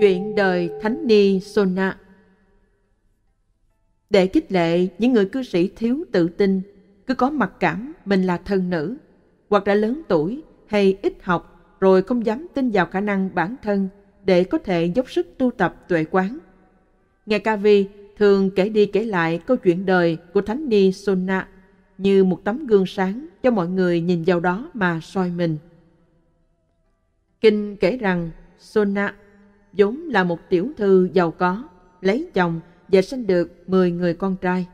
Chuyện đời Thánh Ni Sona Để kích lệ những người cư sĩ thiếu tự tin, cứ có mặc cảm mình là thân nữ, hoặc đã lớn tuổi hay ít học rồi không dám tin vào khả năng bản thân để có thể dốc sức tu tập tuệ quán. Ngài Kavi thường kể đi kể lại câu chuyện đời của Thánh Ni Sona như một tấm gương sáng cho mọi người nhìn vào đó mà soi mình. Kinh kể rằng Sona vốn là một tiểu thư giàu có, lấy chồng và sinh được 10 người con trai.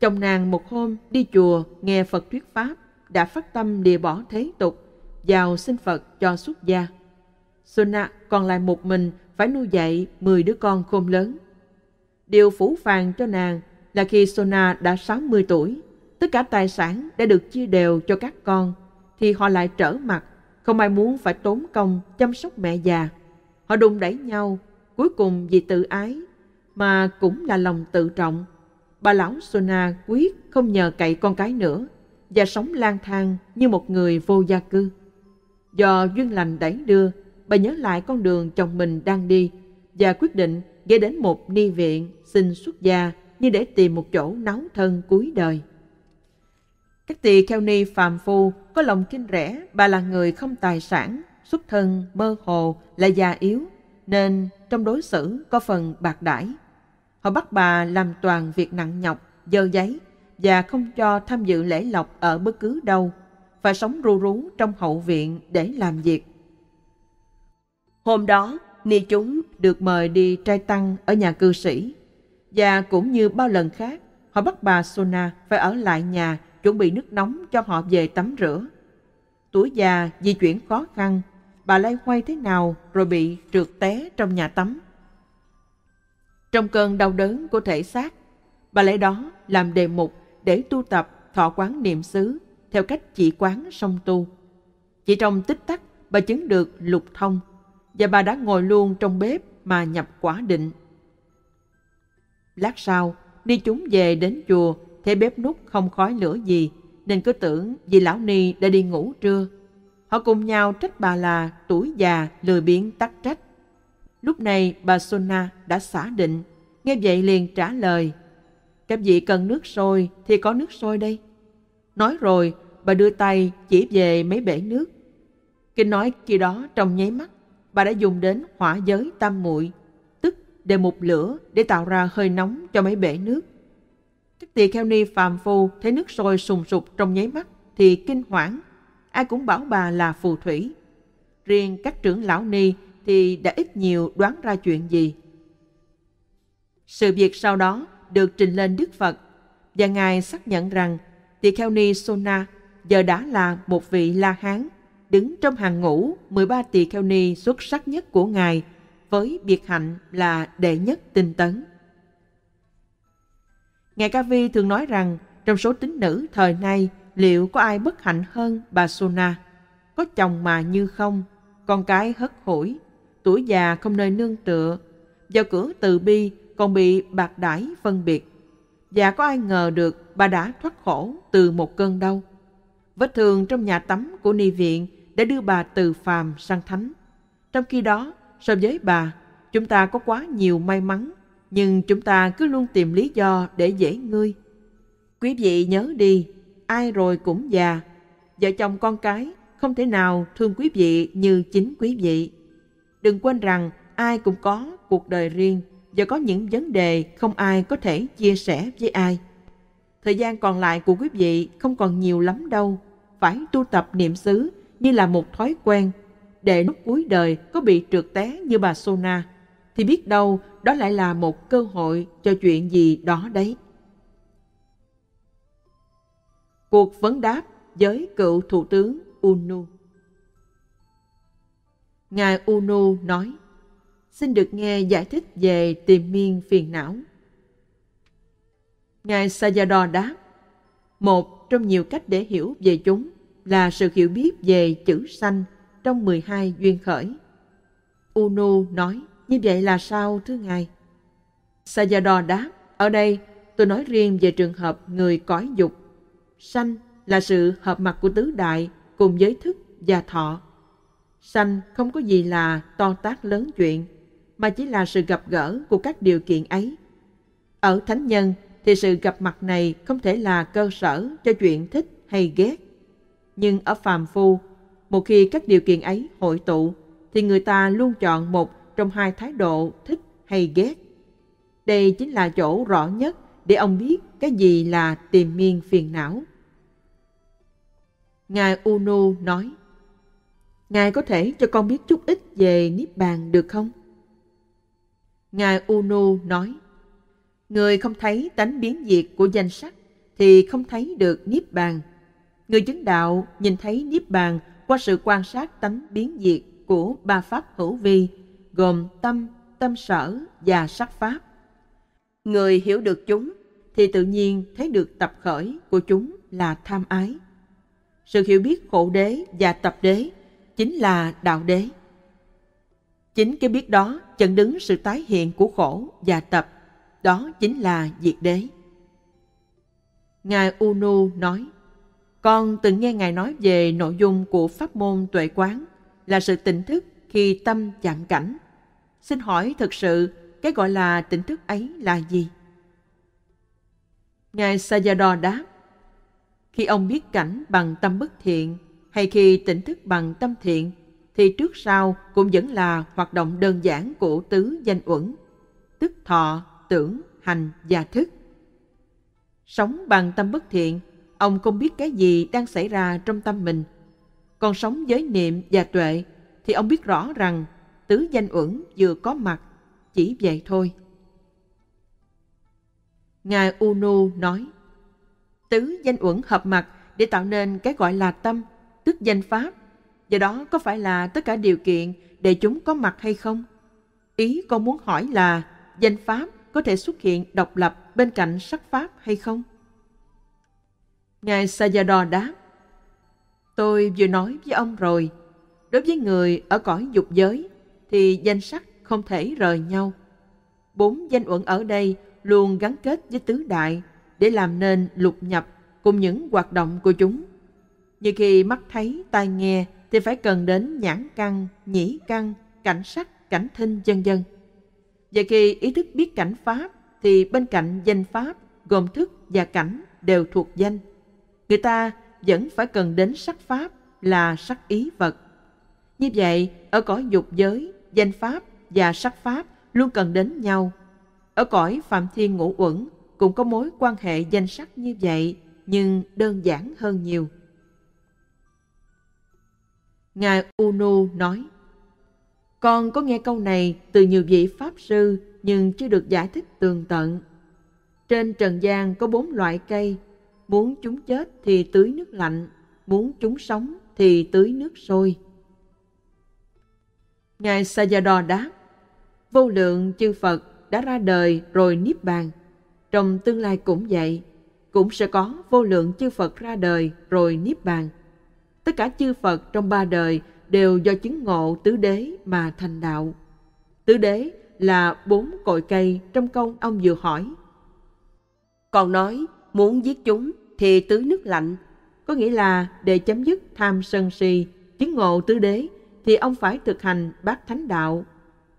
Chồng nàng một hôm đi chùa nghe Phật thuyết Pháp, đã phát tâm lìa bỏ thế tục, vào xin Phật cho xuất gia. Sona còn lại một mình phải nuôi dạy 10 đứa con khôn lớn. Điều phủ phàng cho nàng là khi Sona đã 60 tuổi, tất cả tài sản đã được chia đều cho các con, thì họ lại trở mặt, không ai muốn phải tốn công chăm sóc mẹ già. Họ đụng đẩy nhau, cuối cùng vì tự ái, mà cũng là lòng tự trọng. Bà lão Sona quyết không nhờ cậy con cái nữa và sống lang thang như một người vô gia cư. Do duyên lành đẩy đưa, bà nhớ lại con đường chồng mình đang đi và quyết định ghé đến một ni viện xin xuất gia như để tìm một chỗ náo thân cuối đời. Các tỳ kheo ni phàm phu có lòng kinh rẻ bà là người không tài sản xuất thân mơ hồ là già yếu nên trong đối xử có phần bạc đãi. Họ bắt bà làm toàn việc nặng nhọc, dơ giấy và không cho tham dự lễ lộc ở bất cứ đâu, phải sống ru rú trong hậu viện để làm việc. Hôm đó, ni chúng được mời đi trai tăng ở nhà cư sĩ, và cũng như bao lần khác, họ bắt bà Sona phải ở lại nhà chuẩn bị nước nóng cho họ về tắm rửa. Tuổi già di chuyển khó khăn bà lay hoay thế nào rồi bị trượt té trong nhà tắm. Trong cơn đau đớn của thể xác, bà lấy đó làm đề mục để tu tập thọ quán niệm xứ theo cách chỉ quán song tu. Chỉ trong tích tắc, bà chứng được lục thông và bà đã ngồi luôn trong bếp mà nhập quả định. Lát sau, đi chúng về đến chùa, thấy bếp nút không khói lửa gì, nên cứ tưởng vì lão ni đã đi ngủ trưa Họ cùng nhau trách bà là tuổi già, lười biếng tắc trách. Lúc này bà Sona đã xả định, nghe vậy liền trả lời. Các vị cần nước sôi thì có nước sôi đây. Nói rồi, bà đưa tay chỉ về mấy bể nước. Kinh nói khi đó trong nháy mắt, bà đã dùng đến hỏa giới tam muội, tức đề một lửa để tạo ra hơi nóng cho mấy bể nước. Các tỳ kheo ni phàm phu thấy nước sôi sùng sục trong nháy mắt thì kinh hoảng ai cũng bảo bà là phù thủy. Riêng các trưởng lão ni thì đã ít nhiều đoán ra chuyện gì. Sự việc sau đó được trình lên Đức Phật và Ngài xác nhận rằng Tỳ Kheo Ni Sona giờ đã là một vị La Hán đứng trong hàng ngũ 13 tỳ kheo ni xuất sắc nhất của Ngài với biệt hạnh là đệ nhất tinh tấn. Ngài Ca Vi thường nói rằng trong số tín nữ thời nay liệu có ai bất hạnh hơn bà Sona? Có chồng mà như không, con cái hất hủi, tuổi già không nơi nương tựa, vào cửa từ bi còn bị bạc đãi phân biệt. Và có ai ngờ được bà đã thoát khổ từ một cơn đau. Vết thương trong nhà tắm của ni viện đã đưa bà từ phàm sang thánh. Trong khi đó, so với bà, chúng ta có quá nhiều may mắn, nhưng chúng ta cứ luôn tìm lý do để dễ ngươi. Quý vị nhớ đi, ai rồi cũng già. Vợ chồng con cái không thể nào thương quý vị như chính quý vị. Đừng quên rằng ai cũng có cuộc đời riêng và có những vấn đề không ai có thể chia sẻ với ai. Thời gian còn lại của quý vị không còn nhiều lắm đâu. Phải tu tập niệm xứ như là một thói quen để lúc cuối đời có bị trượt té như bà Sona thì biết đâu đó lại là một cơ hội cho chuyện gì đó đấy. Cuộc vấn đáp với cựu Thủ tướng Unu Ngài Unu nói, xin được nghe giải thích về tiềm miên phiền não. Ngài Sayadaw đáp, một trong nhiều cách để hiểu về chúng là sự hiểu biết về chữ sanh trong 12 duyên khởi. Unu nói, như vậy là sao thưa Ngài? Sayadaw đáp, ở đây tôi nói riêng về trường hợp người cõi dục Sanh là sự hợp mặt của tứ đại cùng giới thức và thọ. Sanh không có gì là to tác lớn chuyện, mà chỉ là sự gặp gỡ của các điều kiện ấy. Ở thánh nhân thì sự gặp mặt này không thể là cơ sở cho chuyện thích hay ghét. Nhưng ở phàm phu, một khi các điều kiện ấy hội tụ, thì người ta luôn chọn một trong hai thái độ thích hay ghét. Đây chính là chỗ rõ nhất để ông biết cái gì là tiềm miên phiền não. Ngài Uno nói, Ngài có thể cho con biết chút ít về Niết Bàn được không? Ngài Uno nói, Người không thấy tánh biến diệt của danh sắc thì không thấy được Niết Bàn. Người chứng đạo nhìn thấy Niết Bàn qua sự quan sát tánh biến diệt của ba pháp hữu vi, gồm tâm, tâm sở và sắc pháp. Người hiểu được chúng thì tự nhiên thấy được tập khởi của chúng là tham ái. Sự hiểu biết khổ đế và tập đế chính là đạo đế. Chính cái biết đó chặn đứng sự tái hiện của khổ và tập, đó chính là diệt đế. Ngài Unu nói, con từng nghe Ngài nói về nội dung của pháp môn tuệ quán là sự tỉnh thức khi tâm chạm cảnh. Xin hỏi thật sự cái gọi là tỉnh thức ấy là gì? Ngài Sayadaw đáp, khi ông biết cảnh bằng tâm bất thiện hay khi tỉnh thức bằng tâm thiện thì trước sau cũng vẫn là hoạt động đơn giản của tứ danh uẩn, tức thọ, tưởng, hành và thức. Sống bằng tâm bất thiện, ông không biết cái gì đang xảy ra trong tâm mình. Còn sống với niệm và tuệ thì ông biết rõ rằng tứ danh uẩn vừa có mặt, chỉ vậy thôi. Ngài Uno nói, tứ danh uẩn hợp mặt để tạo nên cái gọi là tâm, tức danh pháp. Do đó có phải là tất cả điều kiện để chúng có mặt hay không? Ý con muốn hỏi là danh pháp có thể xuất hiện độc lập bên cạnh sắc pháp hay không? Ngài Sayadaw đáp, Tôi vừa nói với ông rồi, đối với người ở cõi dục giới thì danh sắc không thể rời nhau. Bốn danh uẩn ở đây luôn gắn kết với tứ đại để làm nên lục nhập cùng những hoạt động của chúng. Như khi mắt thấy, tai nghe thì phải cần đến nhãn căn, nhĩ căn, cảnh sắc, cảnh thinh vân vân. Và khi ý thức biết cảnh pháp thì bên cạnh danh pháp gồm thức và cảnh đều thuộc danh. Người ta vẫn phải cần đến sắc pháp là sắc ý vật. Như vậy, ở cõi dục giới, danh pháp và sắc pháp luôn cần đến nhau ở cõi Phạm Thiên Ngũ Uẩn cũng có mối quan hệ danh sắc như vậy, nhưng đơn giản hơn nhiều. Ngài Unu nói, Con có nghe câu này từ nhiều vị Pháp sư nhưng chưa được giải thích tường tận. Trên trần gian có bốn loại cây, muốn chúng chết thì tưới nước lạnh, muốn chúng sống thì tưới nước sôi. Ngài Sajado đáp, vô lượng chư Phật đã ra đời rồi niết bàn. Trong tương lai cũng vậy, cũng sẽ có vô lượng chư Phật ra đời rồi niết bàn. Tất cả chư Phật trong ba đời đều do chứng ngộ tứ đế mà thành đạo. Tứ đế là bốn cội cây trong câu ông vừa hỏi. Còn nói muốn giết chúng thì tứ nước lạnh, có nghĩa là để chấm dứt tham sân si, chứng ngộ tứ đế thì ông phải thực hành bát thánh đạo.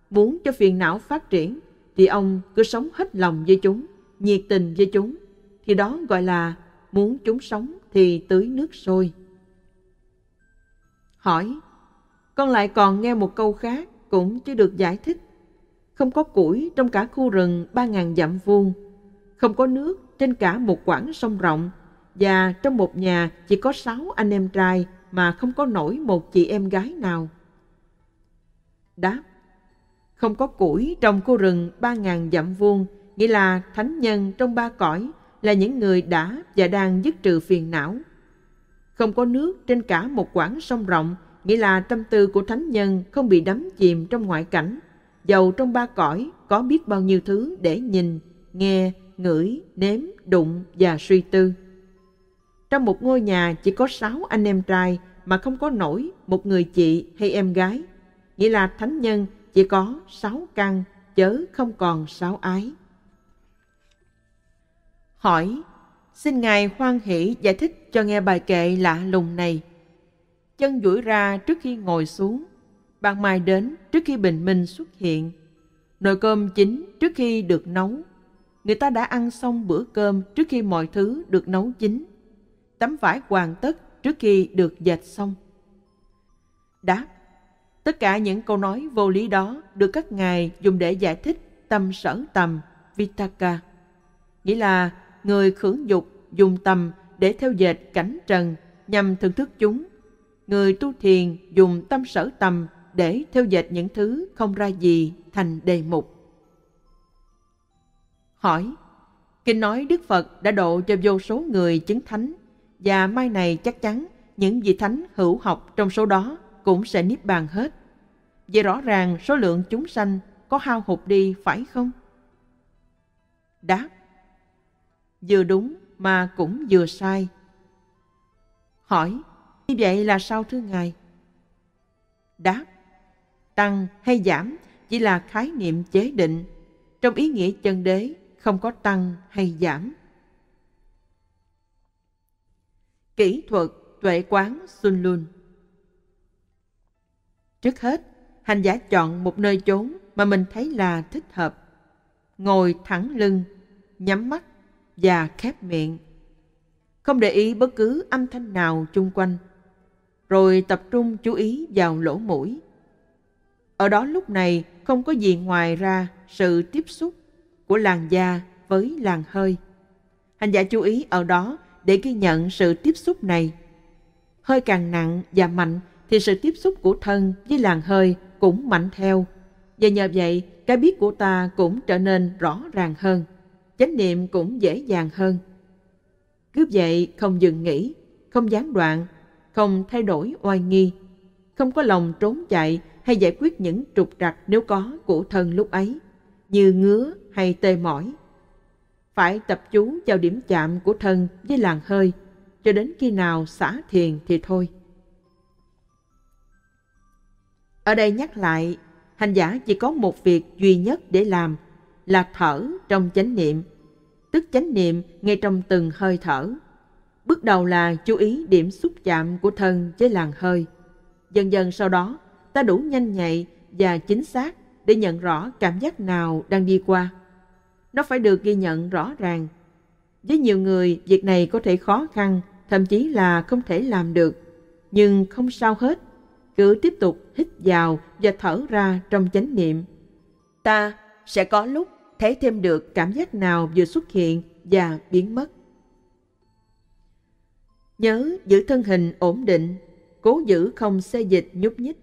Muốn cho phiền não phát triển thì ông cứ sống hết lòng với chúng, nhiệt tình với chúng, thì đó gọi là muốn chúng sống thì tưới nước sôi. Hỏi, con lại còn nghe một câu khác cũng chưa được giải thích. Không có củi trong cả khu rừng ba ngàn dặm vuông, không có nước trên cả một quãng sông rộng và trong một nhà chỉ có sáu anh em trai mà không có nổi một chị em gái nào. Đáp, không có củi trong khu rừng ba ngàn dặm vuông, nghĩa là thánh nhân trong ba cõi là những người đã và đang dứt trừ phiền não. Không có nước trên cả một quãng sông rộng, nghĩa là tâm tư của thánh nhân không bị đắm chìm trong ngoại cảnh. Dầu trong ba cõi có biết bao nhiêu thứ để nhìn, nghe, ngửi, nếm, đụng và suy tư. Trong một ngôi nhà chỉ có sáu anh em trai mà không có nổi một người chị hay em gái. Nghĩa là thánh nhân chỉ có sáu căn chớ không còn sáu ái. Hỏi, xin Ngài hoan hỷ giải thích cho nghe bài kệ lạ lùng này. Chân duỗi ra trước khi ngồi xuống, ban mai đến trước khi bình minh xuất hiện, nồi cơm chín trước khi được nấu. Người ta đã ăn xong bữa cơm trước khi mọi thứ được nấu chín, tấm vải hoàn tất trước khi được dệt xong. Đáp, Tất cả những câu nói vô lý đó được các ngài dùng để giải thích tâm sở tầm Vitaka, nghĩa là người khưởng dục dùng tầm để theo dệt cảnh trần nhằm thưởng thức chúng. Người tu thiền dùng tâm sở tầm để theo dệt những thứ không ra gì thành đề mục. Hỏi, Kinh nói Đức Phật đã độ cho vô số người chứng thánh và mai này chắc chắn những vị thánh hữu học trong số đó cũng sẽ niết bàn hết. Vậy rõ ràng số lượng chúng sanh có hao hụt đi phải không? Đáp Vừa đúng mà cũng vừa sai. Hỏi Như vậy là sao thưa Ngài? Đáp Tăng hay giảm chỉ là khái niệm chế định. Trong ý nghĩa chân đế không có tăng hay giảm. Kỹ thuật tuệ quán Sun Lun Trước hết, hành giả chọn một nơi chốn mà mình thấy là thích hợp. Ngồi thẳng lưng, nhắm mắt và khép miệng. Không để ý bất cứ âm thanh nào chung quanh. Rồi tập trung chú ý vào lỗ mũi. Ở đó lúc này không có gì ngoài ra sự tiếp xúc của làn da với làn hơi. Hành giả chú ý ở đó để ghi nhận sự tiếp xúc này. Hơi càng nặng và mạnh thì sự tiếp xúc của thân với làn hơi cũng mạnh theo. Và nhờ vậy, cái biết của ta cũng trở nên rõ ràng hơn, chánh niệm cũng dễ dàng hơn. Cứ vậy không dừng nghỉ không gián đoạn, không thay đổi oai nghi, không có lòng trốn chạy hay giải quyết những trục trặc nếu có của thân lúc ấy, như ngứa hay tê mỏi. Phải tập chú vào điểm chạm của thân với làn hơi, cho đến khi nào xả thiền thì thôi. Ở đây nhắc lại, hành giả chỉ có một việc duy nhất để làm là thở trong chánh niệm, tức chánh niệm ngay trong từng hơi thở. Bước đầu là chú ý điểm xúc chạm của thân với làn hơi. Dần dần sau đó, ta đủ nhanh nhạy và chính xác để nhận rõ cảm giác nào đang đi qua. Nó phải được ghi nhận rõ ràng. Với nhiều người, việc này có thể khó khăn, thậm chí là không thể làm được. Nhưng không sao hết, cứ tiếp tục hít vào và thở ra trong chánh niệm. Ta sẽ có lúc thấy thêm được cảm giác nào vừa xuất hiện và biến mất. Nhớ giữ thân hình ổn định, cố giữ không xê dịch nhúc nhích.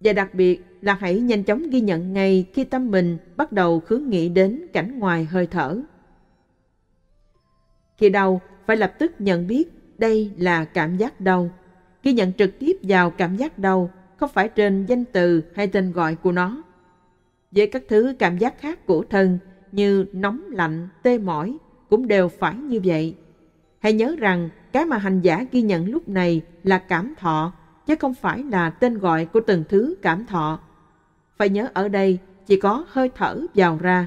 Và đặc biệt là hãy nhanh chóng ghi nhận ngay khi tâm mình bắt đầu hướng nghĩ đến cảnh ngoài hơi thở. Khi đau, phải lập tức nhận biết đây là cảm giác đau ghi nhận trực tiếp vào cảm giác đầu, không phải trên danh từ hay tên gọi của nó. Với các thứ cảm giác khác của thân như nóng lạnh, tê mỏi cũng đều phải như vậy. Hãy nhớ rằng cái mà hành giả ghi nhận lúc này là cảm thọ chứ không phải là tên gọi của từng thứ cảm thọ. Phải nhớ ở đây chỉ có hơi thở vào ra,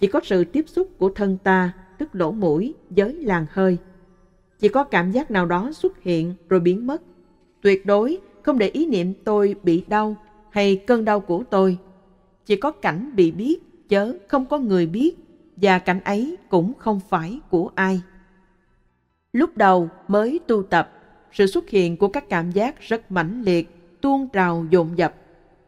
chỉ có sự tiếp xúc của thân ta, tức lỗ mũi với làn hơi. Chỉ có cảm giác nào đó xuất hiện rồi biến mất Tuyệt đối không để ý niệm tôi bị đau hay cơn đau của tôi. Chỉ có cảnh bị biết, chớ không có người biết, và cảnh ấy cũng không phải của ai. Lúc đầu mới tu tập, sự xuất hiện của các cảm giác rất mãnh liệt, tuôn trào dồn dập.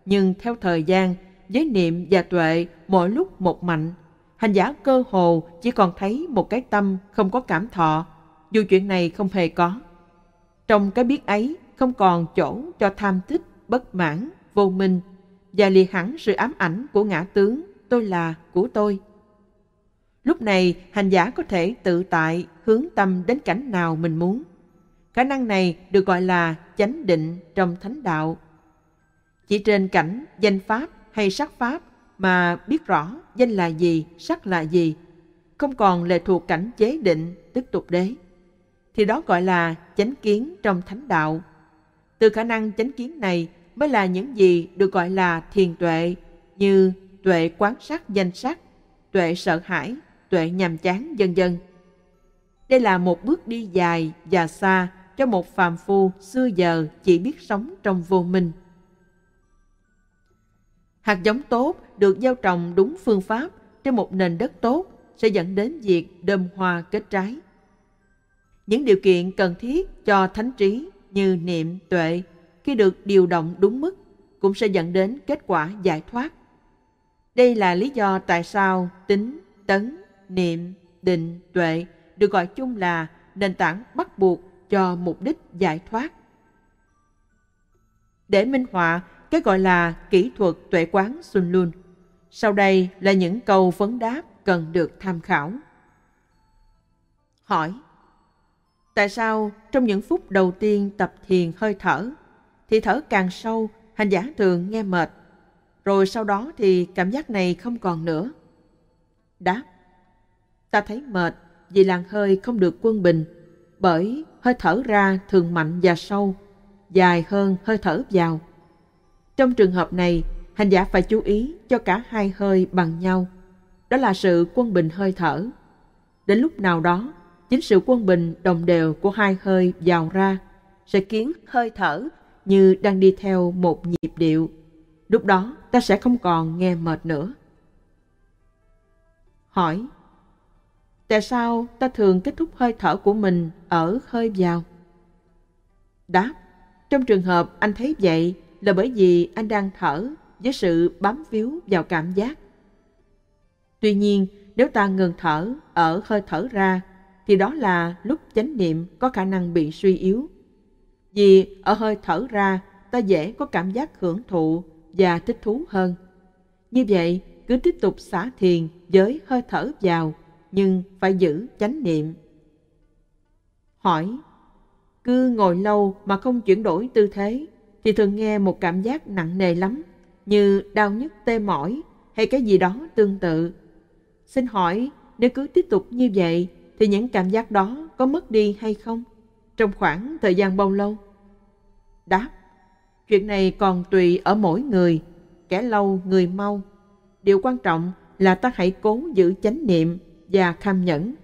Nhưng theo thời gian, giới niệm và tuệ mỗi lúc một mạnh, hành giả cơ hồ chỉ còn thấy một cái tâm không có cảm thọ, dù chuyện này không hề có. Trong cái biết ấy không còn chỗ cho tham thích, bất mãn, vô minh và liệt hẳn sự ám ảnh của ngã tướng tôi là của tôi. Lúc này, hành giả có thể tự tại hướng tâm đến cảnh nào mình muốn. Khả năng này được gọi là chánh định trong thánh đạo. Chỉ trên cảnh danh pháp hay sắc pháp mà biết rõ danh là gì, sắc là gì, không còn lệ thuộc cảnh chế định, tức tục đế. Thì đó gọi là chánh kiến trong thánh đạo. Từ khả năng chánh kiến này mới là những gì được gọi là thiền tuệ như tuệ quán sát danh sắc, tuệ sợ hãi, tuệ nhàm chán vân vân Đây là một bước đi dài và xa cho một phàm phu xưa giờ chỉ biết sống trong vô minh. Hạt giống tốt được gieo trồng đúng phương pháp trên một nền đất tốt sẽ dẫn đến việc đơm hoa kết trái. Những điều kiện cần thiết cho thánh trí như niệm tuệ khi được điều động đúng mức cũng sẽ dẫn đến kết quả giải thoát. Đây là lý do tại sao tính, tấn, niệm, định, tuệ được gọi chung là nền tảng bắt buộc cho mục đích giải thoát. Để minh họa cái gọi là kỹ thuật tuệ quán Sun Lun, sau đây là những câu vấn đáp cần được tham khảo. Hỏi Tại sao trong những phút đầu tiên tập thiền hơi thở, thì thở càng sâu, hành giả thường nghe mệt, rồi sau đó thì cảm giác này không còn nữa. Đáp, ta thấy mệt vì làn hơi không được quân bình, bởi hơi thở ra thường mạnh và sâu, dài hơn hơi thở vào. Trong trường hợp này, hành giả phải chú ý cho cả hai hơi bằng nhau. Đó là sự quân bình hơi thở. Đến lúc nào đó, chính sự quân bình đồng đều của hai hơi vào ra sẽ khiến hơi thở như đang đi theo một nhịp điệu. Lúc đó ta sẽ không còn nghe mệt nữa. Hỏi Tại sao ta thường kết thúc hơi thở của mình ở hơi vào? Đáp Trong trường hợp anh thấy vậy là bởi vì anh đang thở với sự bám víu vào cảm giác. Tuy nhiên, nếu ta ngừng thở ở hơi thở ra thì đó là lúc chánh niệm có khả năng bị suy yếu. Vì ở hơi thở ra, ta dễ có cảm giác hưởng thụ và thích thú hơn. Như vậy, cứ tiếp tục xả thiền với hơi thở vào, nhưng phải giữ chánh niệm. Hỏi, cứ ngồi lâu mà không chuyển đổi tư thế, thì thường nghe một cảm giác nặng nề lắm, như đau nhức tê mỏi hay cái gì đó tương tự. Xin hỏi, nếu cứ tiếp tục như vậy thì những cảm giác đó có mất đi hay không? Trong khoảng thời gian bao lâu? Đáp, chuyện này còn tùy ở mỗi người, kẻ lâu người mau. Điều quan trọng là ta hãy cố giữ chánh niệm và kham nhẫn.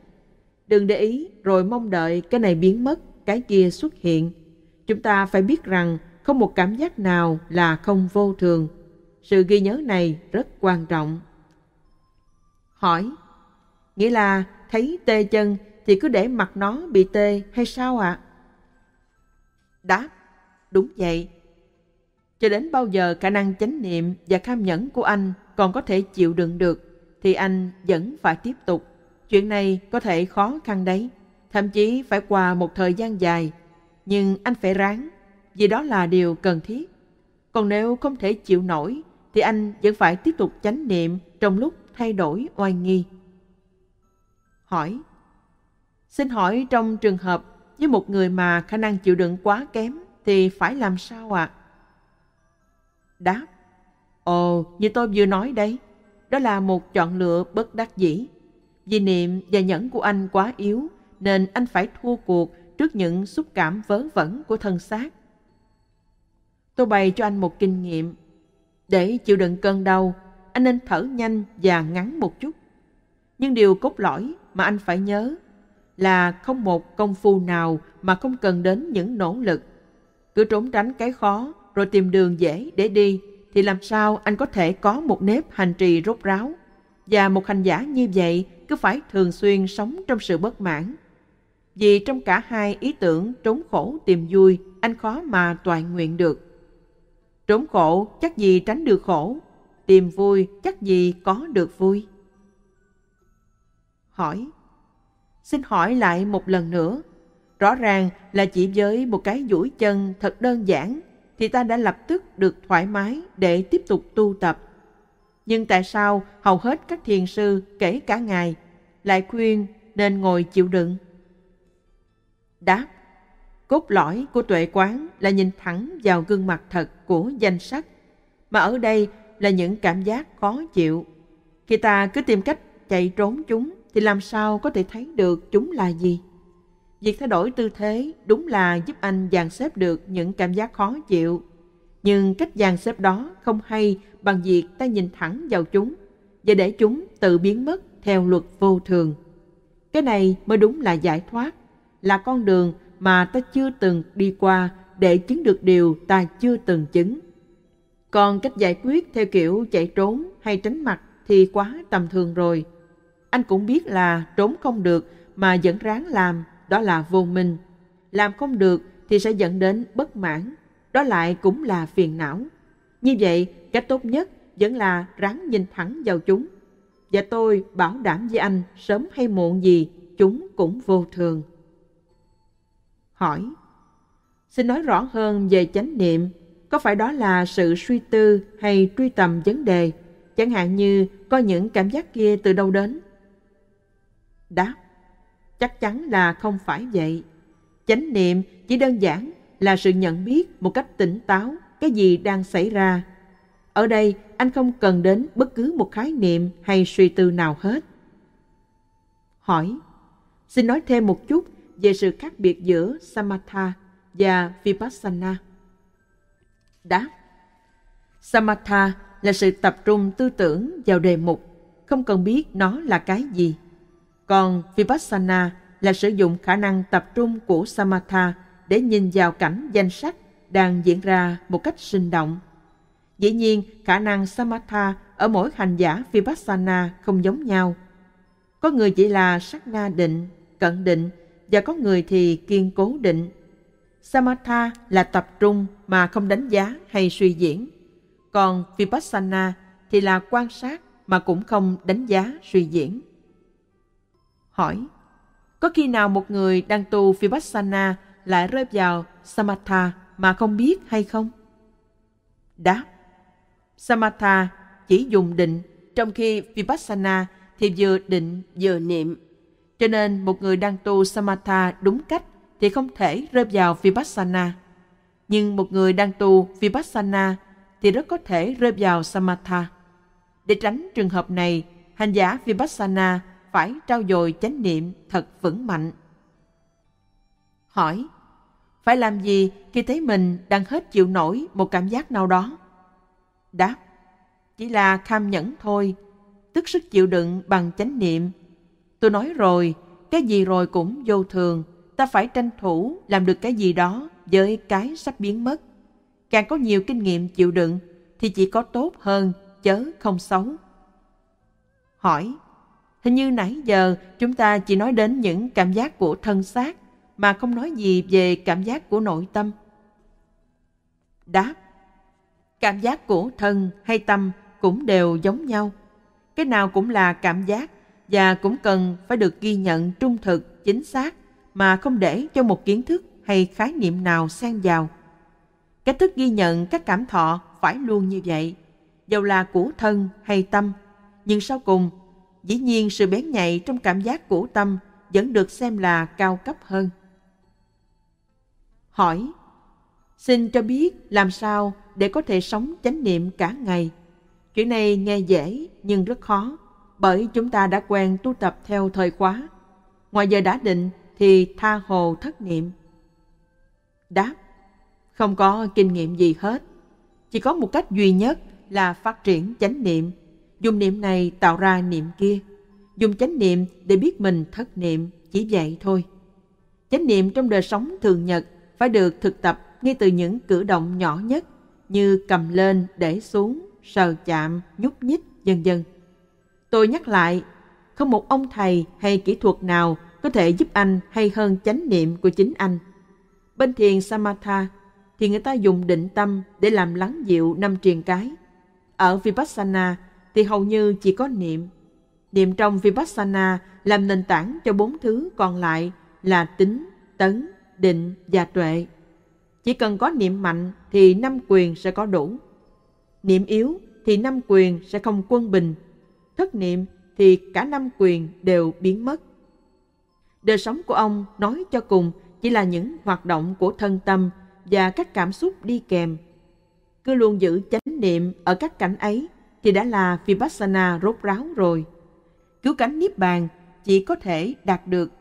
Đừng để ý rồi mong đợi cái này biến mất, cái kia xuất hiện. Chúng ta phải biết rằng không một cảm giác nào là không vô thường. Sự ghi nhớ này rất quan trọng. Hỏi, nghĩa là thấy tê chân thì cứ để mặt nó bị tê hay sao ạ? À? Đáp, đúng vậy. Cho đến bao giờ khả năng chánh niệm và kham nhẫn của anh còn có thể chịu đựng được, thì anh vẫn phải tiếp tục. Chuyện này có thể khó khăn đấy, thậm chí phải qua một thời gian dài. Nhưng anh phải ráng, vì đó là điều cần thiết. Còn nếu không thể chịu nổi, thì anh vẫn phải tiếp tục chánh niệm trong lúc thay đổi oai nghi hỏi Xin hỏi trong trường hợp với một người mà khả năng chịu đựng quá kém thì phải làm sao ạ? À? Đáp Ồ, như tôi vừa nói đấy, đó là một chọn lựa bất đắc dĩ. Vì niệm và nhẫn của anh quá yếu nên anh phải thua cuộc trước những xúc cảm vớ vẩn của thân xác. Tôi bày cho anh một kinh nghiệm. Để chịu đựng cơn đau, anh nên thở nhanh và ngắn một chút. Nhưng điều cốt lõi mà anh phải nhớ là không một công phu nào mà không cần đến những nỗ lực. Cứ trốn tránh cái khó rồi tìm đường dễ để đi thì làm sao anh có thể có một nếp hành trì rốt ráo. Và một hành giả như vậy cứ phải thường xuyên sống trong sự bất mãn. Vì trong cả hai ý tưởng trốn khổ tìm vui, anh khó mà toàn nguyện được. Trốn khổ chắc gì tránh được khổ, tìm vui chắc gì có được vui hỏi Xin hỏi lại một lần nữa, rõ ràng là chỉ với một cái duỗi chân thật đơn giản thì ta đã lập tức được thoải mái để tiếp tục tu tập. Nhưng tại sao hầu hết các thiền sư kể cả ngài lại khuyên nên ngồi chịu đựng? Đáp, cốt lõi của tuệ quán là nhìn thẳng vào gương mặt thật của danh sắc, mà ở đây là những cảm giác khó chịu. Khi ta cứ tìm cách chạy trốn chúng, thì làm sao có thể thấy được chúng là gì? Việc thay đổi tư thế đúng là giúp anh dàn xếp được những cảm giác khó chịu. Nhưng cách dàn xếp đó không hay bằng việc ta nhìn thẳng vào chúng và để chúng tự biến mất theo luật vô thường. Cái này mới đúng là giải thoát, là con đường mà ta chưa từng đi qua để chứng được điều ta chưa từng chứng. Còn cách giải quyết theo kiểu chạy trốn hay tránh mặt thì quá tầm thường rồi – anh cũng biết là trốn không được mà vẫn ráng làm, đó là vô minh. Làm không được thì sẽ dẫn đến bất mãn, đó lại cũng là phiền não. Như vậy, cách tốt nhất vẫn là ráng nhìn thẳng vào chúng. Và tôi bảo đảm với anh sớm hay muộn gì chúng cũng vô thường. Hỏi Xin nói rõ hơn về chánh niệm, có phải đó là sự suy tư hay truy tầm vấn đề? Chẳng hạn như có những cảm giác kia từ đâu đến? Đáp, chắc chắn là không phải vậy. Chánh niệm chỉ đơn giản là sự nhận biết một cách tỉnh táo cái gì đang xảy ra. Ở đây, anh không cần đến bất cứ một khái niệm hay suy tư nào hết. Hỏi, xin nói thêm một chút về sự khác biệt giữa Samatha và Vipassana. Đáp, Samatha là sự tập trung tư tưởng vào đề mục, không cần biết nó là cái gì. Còn Vipassana là sử dụng khả năng tập trung của Samatha để nhìn vào cảnh danh sắc đang diễn ra một cách sinh động. Dĩ nhiên, khả năng Samatha ở mỗi hành giả Vipassana không giống nhau. Có người chỉ là sắc na định, cận định và có người thì kiên cố định. Samatha là tập trung mà không đánh giá hay suy diễn. Còn Vipassana thì là quan sát mà cũng không đánh giá suy diễn hỏi có khi nào một người đang tu Vipassana lại rơi vào Samatha mà không biết hay không? Đáp Samatha chỉ dùng định, trong khi Vipassana thì vừa định vừa niệm. Cho nên một người đang tu Samatha đúng cách thì không thể rơi vào Vipassana. Nhưng một người đang tu Vipassana thì rất có thể rơi vào Samatha. Để tránh trường hợp này, hành giả Vipassana – phải trao dồi chánh niệm thật vững mạnh. Hỏi, phải làm gì khi thấy mình đang hết chịu nổi một cảm giác nào đó? Đáp, chỉ là kham nhẫn thôi, tức sức chịu đựng bằng chánh niệm. Tôi nói rồi, cái gì rồi cũng vô thường, ta phải tranh thủ làm được cái gì đó với cái sắp biến mất. Càng có nhiều kinh nghiệm chịu đựng thì chỉ có tốt hơn chớ không xấu. Hỏi, Hình như nãy giờ chúng ta chỉ nói đến những cảm giác của thân xác mà không nói gì về cảm giác của nội tâm. Đáp Cảm giác của thân hay tâm cũng đều giống nhau. Cái nào cũng là cảm giác và cũng cần phải được ghi nhận trung thực, chính xác mà không để cho một kiến thức hay khái niệm nào xen vào. Cách thức ghi nhận các cảm thọ phải luôn như vậy, dầu là của thân hay tâm, nhưng sau cùng dĩ nhiên sự bén nhạy trong cảm giác của tâm vẫn được xem là cao cấp hơn. Hỏi Xin cho biết làm sao để có thể sống chánh niệm cả ngày. Chuyện này nghe dễ nhưng rất khó bởi chúng ta đã quen tu tập theo thời khóa. Ngoài giờ đã định thì tha hồ thất niệm. Đáp Không có kinh nghiệm gì hết. Chỉ có một cách duy nhất là phát triển chánh niệm dùng niệm này tạo ra niệm kia dùng chánh niệm để biết mình thất niệm chỉ vậy thôi chánh niệm trong đời sống thường nhật phải được thực tập ngay từ những cử động nhỏ nhất như cầm lên để xuống sờ chạm nhúc nhích vân vân tôi nhắc lại không một ông thầy hay kỹ thuật nào có thể giúp anh hay hơn chánh niệm của chính anh bên thiền samatha thì người ta dùng định tâm để làm lắng dịu năm triền cái ở vipassana thì hầu như chỉ có niệm. Niệm trong Vipassana làm nền tảng cho bốn thứ còn lại là tính, tấn, định và tuệ. Chỉ cần có niệm mạnh thì năm quyền sẽ có đủ. Niệm yếu thì năm quyền sẽ không quân bình. Thất niệm thì cả năm quyền đều biến mất. Đời sống của ông nói cho cùng chỉ là những hoạt động của thân tâm và các cảm xúc đi kèm. Cứ luôn giữ chánh niệm ở các cảnh ấy thì đã là Vipassana rốt ráo rồi. Cứu cánh Niết Bàn chỉ có thể đạt được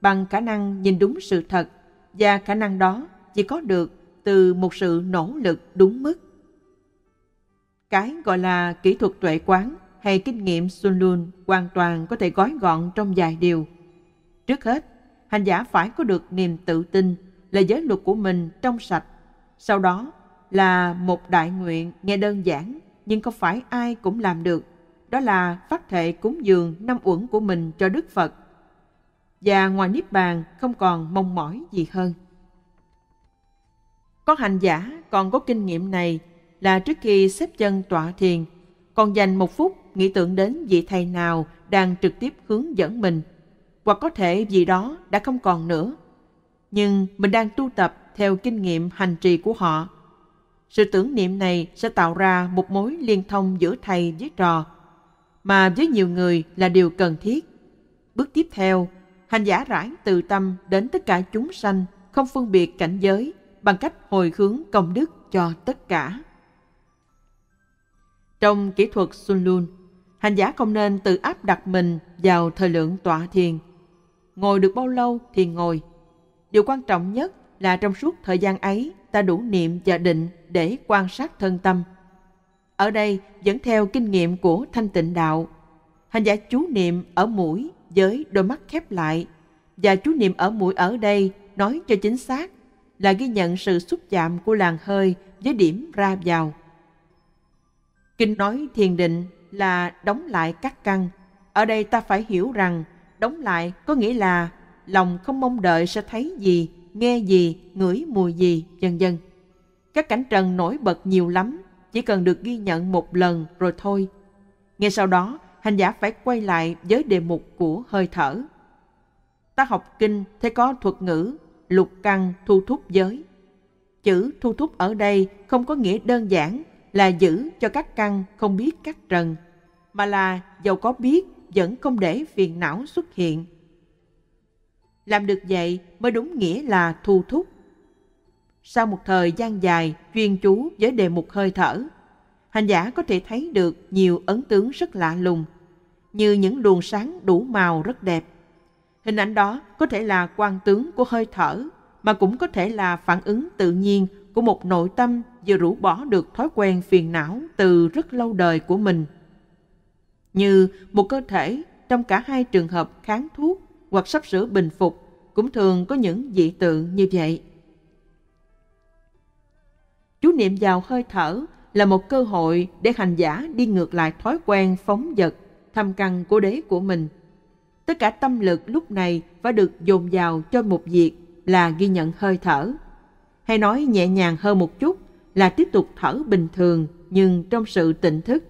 bằng khả năng nhìn đúng sự thật và khả năng đó chỉ có được từ một sự nỗ lực đúng mức. Cái gọi là kỹ thuật tuệ quán hay kinh nghiệm Sun Lun hoàn toàn có thể gói gọn trong vài điều. Trước hết, hành giả phải có được niềm tự tin là giới luật của mình trong sạch. Sau đó là một đại nguyện nghe đơn giản nhưng không phải ai cũng làm được. Đó là phát thệ cúng dường năm uẩn của mình cho Đức Phật. Và ngoài Niết Bàn không còn mong mỏi gì hơn. Có hành giả còn có kinh nghiệm này là trước khi xếp chân tọa thiền, còn dành một phút nghĩ tưởng đến vị thầy nào đang trực tiếp hướng dẫn mình, hoặc có thể gì đó đã không còn nữa. Nhưng mình đang tu tập theo kinh nghiệm hành trì của họ sự tưởng niệm này sẽ tạo ra một mối liên thông giữa thầy với trò, mà với nhiều người là điều cần thiết. Bước tiếp theo, hành giả rải từ tâm đến tất cả chúng sanh, không phân biệt cảnh giới, bằng cách hồi hướng công đức cho tất cả. Trong kỹ thuật Sun Lun, hành giả không nên tự áp đặt mình vào thời lượng tọa thiền. Ngồi được bao lâu thì ngồi. Điều quan trọng nhất là trong suốt thời gian ấy ta đủ niệm và định để quan sát thân tâm. Ở đây dẫn theo kinh nghiệm của thanh tịnh đạo. Hành giả chú niệm ở mũi với đôi mắt khép lại và chú niệm ở mũi ở đây nói cho chính xác là ghi nhận sự xúc chạm của làn hơi với điểm ra vào. Kinh nói thiền định là đóng lại các căn. Ở đây ta phải hiểu rằng đóng lại có nghĩa là lòng không mong đợi sẽ thấy gì, nghe gì, ngửi mùi gì, vân vân. Các cảnh trần nổi bật nhiều lắm, chỉ cần được ghi nhận một lần rồi thôi. Ngay sau đó, hành giả phải quay lại với đề mục của hơi thở. Ta học kinh thấy có thuật ngữ lục căng thu thúc giới. Chữ thu thúc ở đây không có nghĩa đơn giản là giữ cho các căn không biết các trần, mà là dầu có biết vẫn không để phiền não xuất hiện. Làm được vậy mới đúng nghĩa là thu thúc sau một thời gian dài chuyên chú với đề mục hơi thở, hành giả có thể thấy được nhiều ấn tướng rất lạ lùng, như những luồng sáng đủ màu rất đẹp. Hình ảnh đó có thể là quan tướng của hơi thở, mà cũng có thể là phản ứng tự nhiên của một nội tâm vừa rũ bỏ được thói quen phiền não từ rất lâu đời của mình. Như một cơ thể trong cả hai trường hợp kháng thuốc hoặc sắp sửa bình phục cũng thường có những dị tượng như vậy. Chú niệm vào hơi thở là một cơ hội để hành giả đi ngược lại thói quen phóng dật, thâm căn cố đế của mình. Tất cả tâm lực lúc này phải được dồn vào cho một việc là ghi nhận hơi thở. Hay nói nhẹ nhàng hơn một chút là tiếp tục thở bình thường nhưng trong sự tỉnh thức.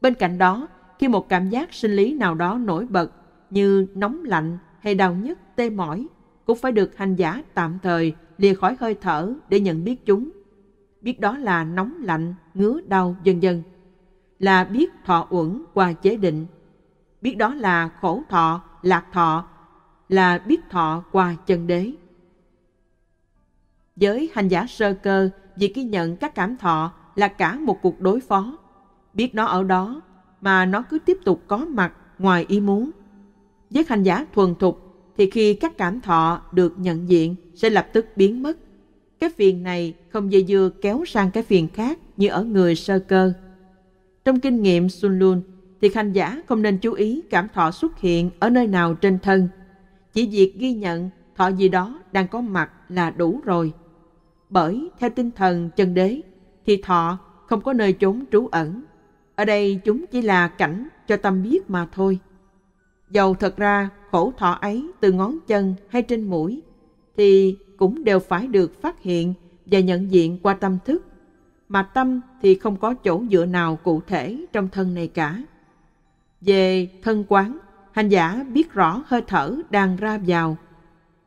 Bên cạnh đó, khi một cảm giác sinh lý nào đó nổi bật như nóng lạnh hay đau nhức tê mỏi cũng phải được hành giả tạm thời lìa khỏi hơi thở để nhận biết chúng biết đó là nóng lạnh, ngứa đau, vân vân là biết thọ uẩn qua chế định, biết đó là khổ thọ, lạc thọ, là biết thọ qua chân đế. Với hành giả sơ cơ, việc ghi nhận các cảm thọ là cả một cuộc đối phó. Biết nó ở đó, mà nó cứ tiếp tục có mặt ngoài ý muốn. Với hành giả thuần thục, thì khi các cảm thọ được nhận diện sẽ lập tức biến mất. Cái phiền này không dây dưa kéo sang cái phiền khác như ở người sơ cơ. Trong kinh nghiệm Sun Lun, thì hành giả không nên chú ý cảm thọ xuất hiện ở nơi nào trên thân. Chỉ việc ghi nhận thọ gì đó đang có mặt là đủ rồi. Bởi theo tinh thần chân đế thì thọ không có nơi trốn trú ẩn. Ở đây chúng chỉ là cảnh cho tâm biết mà thôi. Dầu thật ra khổ thọ ấy từ ngón chân hay trên mũi thì cũng đều phải được phát hiện và nhận diện qua tâm thức, mà tâm thì không có chỗ dựa nào cụ thể trong thân này cả. Về thân quán, hành giả biết rõ hơi thở đang ra vào.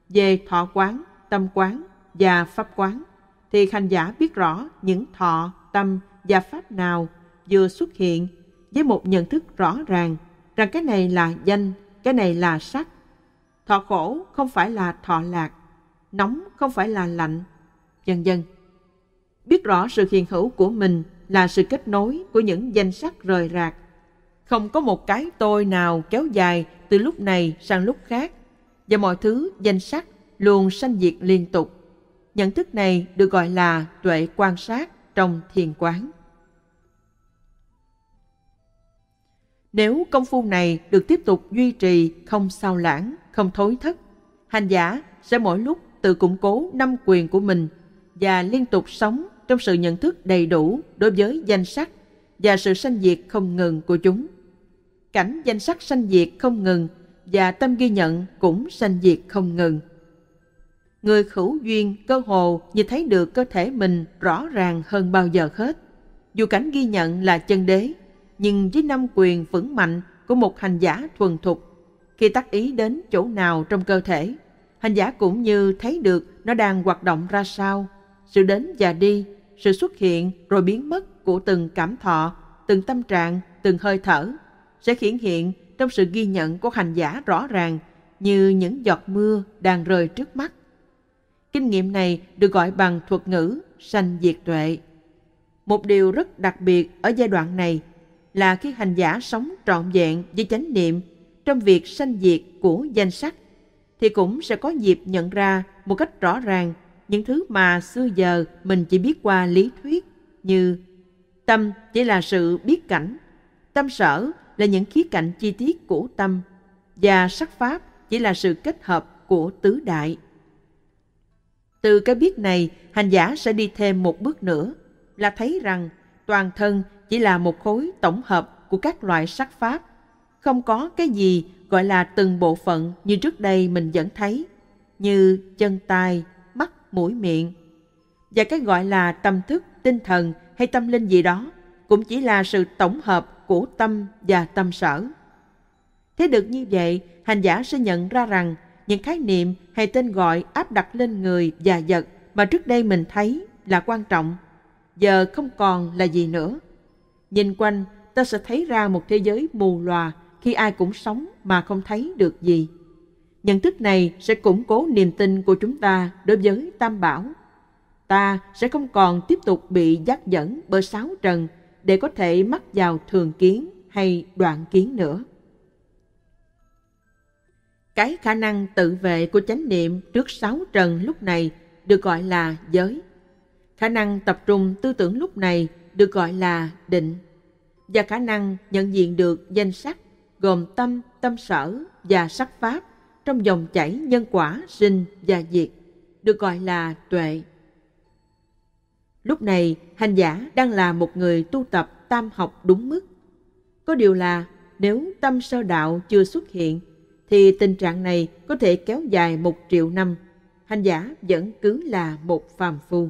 Về thọ quán, tâm quán và pháp quán, thì hành giả biết rõ những thọ, tâm và pháp nào vừa xuất hiện với một nhận thức rõ ràng rằng cái này là danh, cái này là sắc. Thọ khổ không phải là thọ lạc, nóng không phải là lạnh, dần dần. Biết rõ sự hiện hữu của mình là sự kết nối của những danh sắc rời rạc. Không có một cái tôi nào kéo dài từ lúc này sang lúc khác, và mọi thứ danh sắc luôn sanh diệt liên tục. Nhận thức này được gọi là tuệ quan sát trong thiền quán. Nếu công phu này được tiếp tục duy trì không sao lãng, không thối thất, hành giả sẽ mỗi lúc tự củng cố năm quyền của mình và liên tục sống trong sự nhận thức đầy đủ đối với danh sắc và sự sanh diệt không ngừng của chúng. Cảnh danh sắc sanh diệt không ngừng và tâm ghi nhận cũng sanh diệt không ngừng. Người khẩu duyên cơ hồ như thấy được cơ thể mình rõ ràng hơn bao giờ hết. Dù cảnh ghi nhận là chân đế, nhưng với năm quyền vững mạnh của một hành giả thuần thục, khi tác ý đến chỗ nào trong cơ thể hành giả cũng như thấy được nó đang hoạt động ra sao, sự đến và đi, sự xuất hiện rồi biến mất của từng cảm thọ, từng tâm trạng, từng hơi thở sẽ hiển hiện trong sự ghi nhận của hành giả rõ ràng như những giọt mưa đang rơi trước mắt. Kinh nghiệm này được gọi bằng thuật ngữ sanh diệt tuệ. Một điều rất đặc biệt ở giai đoạn này là khi hành giả sống trọn vẹn với chánh niệm trong việc sanh diệt của danh sắc thì cũng sẽ có dịp nhận ra một cách rõ ràng những thứ mà xưa giờ mình chỉ biết qua lý thuyết như tâm chỉ là sự biết cảnh, tâm sở là những khía cạnh chi tiết của tâm và sắc pháp chỉ là sự kết hợp của tứ đại. Từ cái biết này, hành giả sẽ đi thêm một bước nữa là thấy rằng toàn thân chỉ là một khối tổng hợp của các loại sắc pháp, không có cái gì gọi là từng bộ phận như trước đây mình vẫn thấy, như chân tay, mắt, mũi, miệng. Và cái gọi là tâm thức, tinh thần hay tâm linh gì đó cũng chỉ là sự tổng hợp của tâm và tâm sở. Thế được như vậy, hành giả sẽ nhận ra rằng những khái niệm hay tên gọi áp đặt lên người và vật mà trước đây mình thấy là quan trọng, giờ không còn là gì nữa. Nhìn quanh, ta sẽ thấy ra một thế giới mù lòa khi ai cũng sống mà không thấy được gì. Nhận thức này sẽ củng cố niềm tin của chúng ta đối với Tam Bảo. Ta sẽ không còn tiếp tục bị dắt dẫn bởi sáu trần để có thể mắc vào thường kiến hay đoạn kiến nữa. Cái khả năng tự vệ của chánh niệm trước sáu trần lúc này được gọi là giới. Khả năng tập trung tư tưởng lúc này được gọi là định. Và khả năng nhận diện được danh sách gồm tâm, tâm sở và sắc pháp trong dòng chảy nhân quả sinh và diệt, được gọi là tuệ. Lúc này, hành giả đang là một người tu tập tam học đúng mức. Có điều là nếu tâm sơ đạo chưa xuất hiện, thì tình trạng này có thể kéo dài một triệu năm. Hành giả vẫn cứ là một phàm phu.